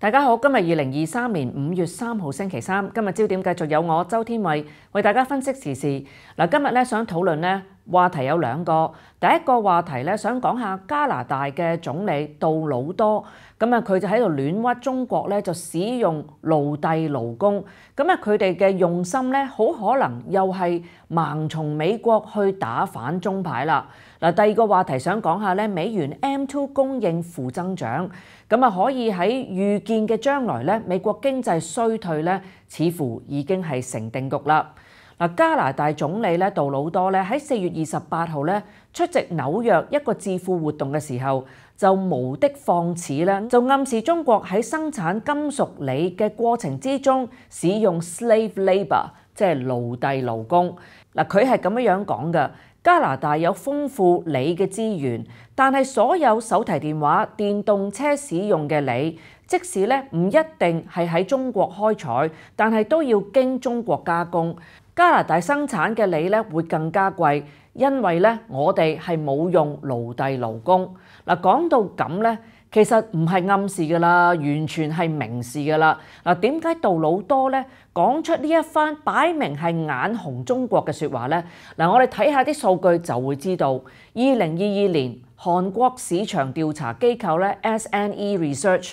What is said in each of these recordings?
大家好，今日二零二三年五月三号星期三，今日焦点继续有我周天伟为大家分析时事。嗱，今日咧想讨论咧。話題有兩個，第一個話題咧，想講下加拿大嘅總理杜魯多，咁啊佢就喺度亂屈中國咧，就使用奴隸勞工，咁啊佢哋嘅用心咧，好可能又係盲從美國去打反中牌啦。嗱，第二個話題想講下咧，美元 M2 供應負增長，咁啊可以喺預見嘅將來咧，美國經濟衰退咧，似乎已經係成定局啦。嗱，加拿大總理咧杜魯多咧喺四月二十八號咧出席紐約一個致富活動嘅時候，就無的放矢咧，就暗示中國喺生產金屬鋰嘅過程之中使用 slave l a b o r 即係奴隸勞工。嗱，佢係咁樣樣講嘅。加拿大有豐富鋰嘅資源，但係所有手提電話、電動車使用嘅鋰。即使咧唔一定係喺中國開採，但係都要經中國加工。加拿大生產嘅你咧會更加貴，因為咧我哋係冇用奴隸勞工嗱。講到咁咧，其實唔係暗示噶啦，完全係明示噶啦嗱。點解杜魯多咧講出呢一番擺明係眼紅中國嘅説話咧嗱？我哋睇下啲數據就會知道，二零二二年韓國市場調查機構咧 S N E Research。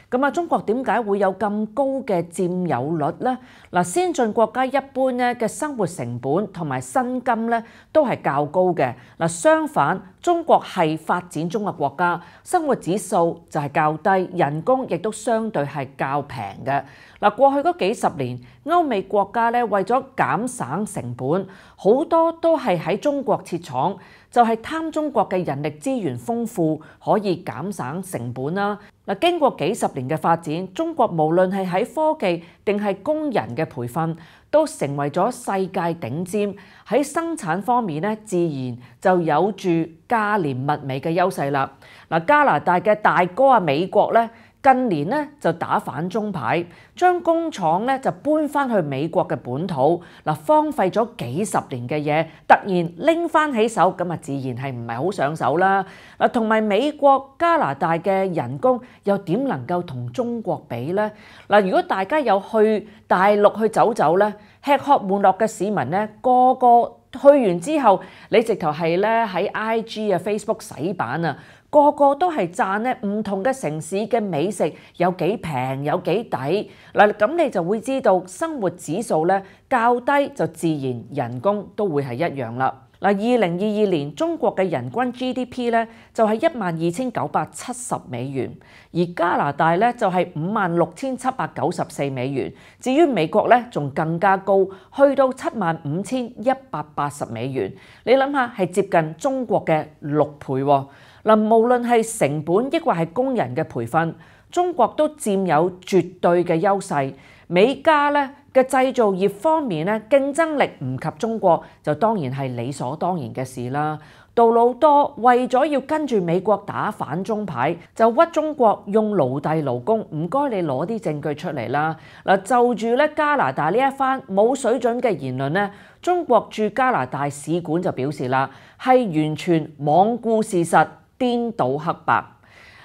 咁啊，中國點解會有咁高嘅佔有率咧？嗱，先進國家一般咧嘅生活成本同埋薪金咧都係較高嘅。嗱，相反，中國係發展中嘅國家，生活指數就係較低，人工亦都相對係較平嘅。嗱，過去嗰幾十年，歐美國家咧為咗減省成本，好多都係喺中國設廠，就係貪中國嘅人力資源豐富，可以減省成本啦。嗱，經過幾十年。嘅發展，中國無論係喺科技定係工人嘅培訓，都成為咗世界頂尖。喺生產方面咧，自然就有住加廉物美嘅優勢啦。嗱，加拿大嘅大哥啊，美國咧。近年咧就打反中牌，將工廠咧就搬翻去美國嘅本土。嗱，荒廢咗幾十年嘅嘢，突然拎翻起手，咁啊自然係唔係好上手啦？嗱，同埋美國加拿大嘅人工又點能夠同中國比呢？嗱，如果大家有去大陸去走走咧，吃喝玩樂嘅市民咧個個去完之後，你直頭係咧喺 IG 啊 Facebook 洗版啊！個個都係讚咧，唔同嘅城市嘅美食有幾平有幾抵嗱，咁你就會知道生活指數咧較低就自然人工都會係一樣啦。嗱，二零二二年中國嘅人均 GDP 咧就係一萬二千九百七十美元，而加拿大咧就係五萬六千七百九十四美元，至於美國咧仲更加高，去到七萬五千一百八十美元。你諗下，係接近中國嘅六倍。嗱，無論係成本抑或係工人嘅培訓，中國都佔有絕對嘅優勢。美加咧。嘅製造業方面咧，競爭力唔及中國，就當然係理所當然嘅事啦。杜魯多為咗要跟住美國打反中牌，就屈中國用奴隸勞工，唔該你攞啲證據出嚟啦。嗱，就住咧加拿大呢一番冇水準嘅言論咧，中國駐加拿大使館就表示啦，係完全罔顧事實，顛倒黑白。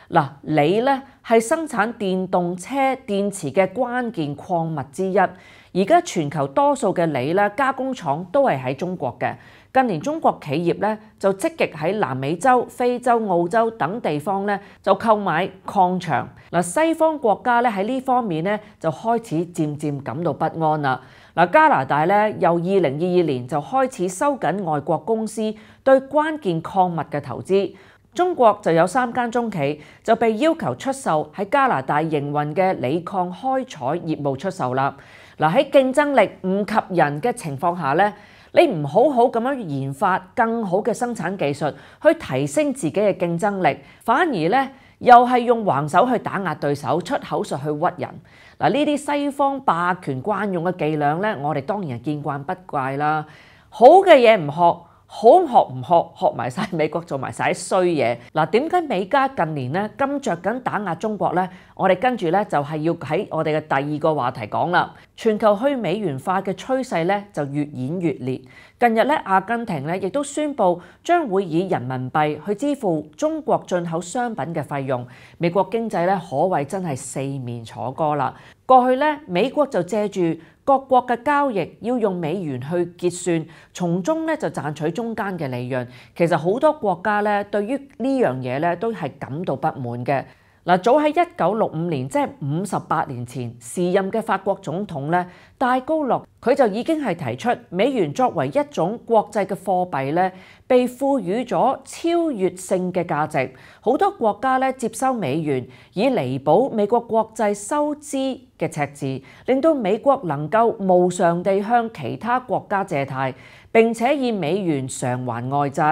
嗱，鋰咧係生產電動車電池嘅關鍵礦物之一，而家全球多數嘅鋰咧加工廠都係喺中國嘅。近年中國企業咧就積極喺南美洲、非洲、澳洲等地方咧就購買礦場。嗱，西方國家咧喺呢方面咧就開始漸漸感到不安啦。嗱，加拿大咧由二零二二年就開始收緊外國公司對關鍵礦物嘅投資。中國就有三間中企就被要求出售喺加拿大營運嘅礦開採業務出售啦。嗱喺競爭力唔及人嘅情況下咧，你唔好好咁樣研發更好嘅生產技術，去提升自己嘅競爭力，反而咧又係用橫手去打壓對手，出口術去屈人。嗱呢啲西方霸權慣用嘅伎倆咧，我哋當然係見慣不怪啦。好嘅嘢唔學。好學唔學學埋晒美國做埋晒啲衰嘢嗱？點解美加近年咧咁着緊打壓中國呢？我哋跟住咧就係要喺我哋嘅第二個話題講啦。全球虛美元化嘅趨勢咧就越演越烈。近日咧阿根廷咧亦都宣布將會以人民幣去支付中國進口商品嘅費用。美國經濟咧可謂真係四面楚歌啦。過去咧，美國就借住各國嘅交易要用美元去結算，從中咧就賺取中間嘅利潤。其實好多國家咧對於呢樣嘢咧都係感到不滿嘅。嗱，早喺一九六五年，即系五十八年前，視任嘅法國總統咧。大高樂佢就已經係提出美元作為一種國際嘅貨幣咧，被賦予咗超越性嘅價值。好多國家咧接收美元，以彌補美國國際收支嘅赤字，令到美國能夠無上地向其他國家借貸，並且以美元償還外債。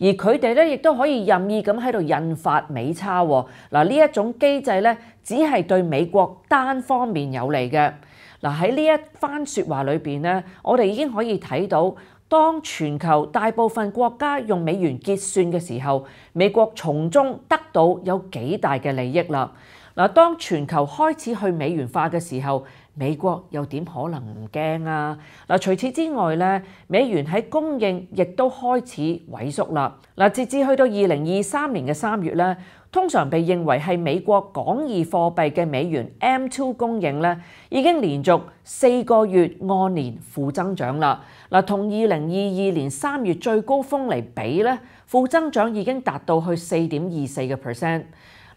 而佢哋咧亦都可以任意咁喺度印發美鈔。嗱，呢一種機制咧，只係對美國單方面有利嘅。嗱喺呢一番説話裏邊咧，我哋已經可以睇到，當全球大部分國家用美元結算嘅時候，美國從中得到有幾大嘅利益啦。嗱，當全球開始去美元化嘅時候，美國又點可能唔驚啊？嗱，除此之外咧，美元喺供應亦都開始萎縮啦。嗱，截至去到二零二三年嘅三月咧，通常被認為係美國港義貨幣嘅美元 M2 供應咧，已經連續四個月按年負增長啦。嗱，同二零二二年三月最高峰嚟比咧，負增長已經達到去四點二四嘅 percent。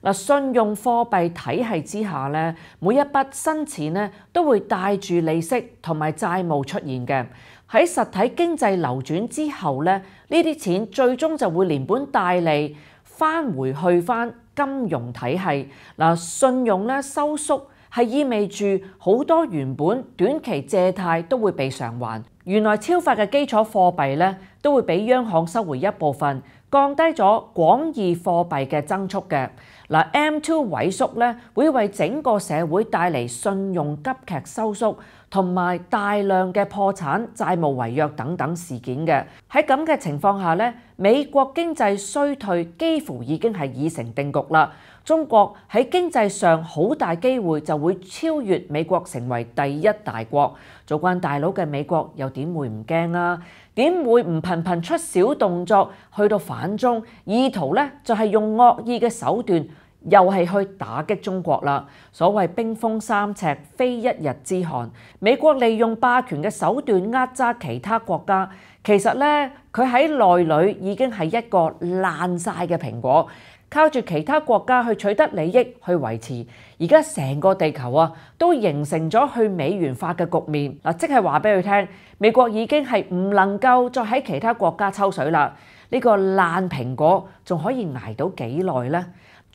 嗱，信用貨幣體系之下咧，每一筆新錢咧都會帶住利息同埋債務出現嘅。喺實體經濟流轉之後咧，呢啲錢最終就會連本帶利翻回去翻金融體系。嗱，信用咧收縮係意味住好多原本短期借貸都會被償還。原來超發嘅基礎貨幣咧，都會俾央行收回一部分，降低咗廣義貨幣嘅增速嘅。嗱，M2 萎縮咧，會為整個社會帶嚟信用急劇收縮。同埋大量嘅破產、債務違約等等事件嘅喺咁嘅情況下咧，美國經濟衰退幾乎已經係已成定局啦。中國喺經濟上好大機會就會超越美國成為第一大國。做慣大佬嘅美國又點會唔驚啊？點會唔頻頻出小動作去到反中，意圖咧就係用惡意嘅手段。又系去打击中国啦！所谓冰封三尺非一日之寒，美国利用霸权嘅手段压榨其他国家，其实咧佢喺内里已经系一个烂晒嘅苹果，靠住其他国家去取得利益去维持。而家成个地球啊，都形成咗去美元化嘅局面嗱，即系话俾佢听，美国已经系唔能够再喺其他国家抽水啦。呢个烂苹果仲可以挨到几耐呢？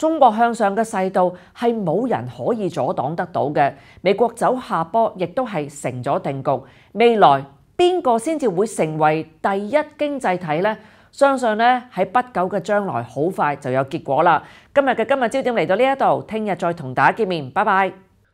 中国向上嘅勢道係冇人可以阻擋得到嘅，美國走下坡亦都係成咗定局。未來邊個先至會成為第一經濟體呢？相信咧喺不久嘅將來，好快就有結果啦。今日嘅今日焦點嚟到呢一度，聽日再同大家見面，拜拜。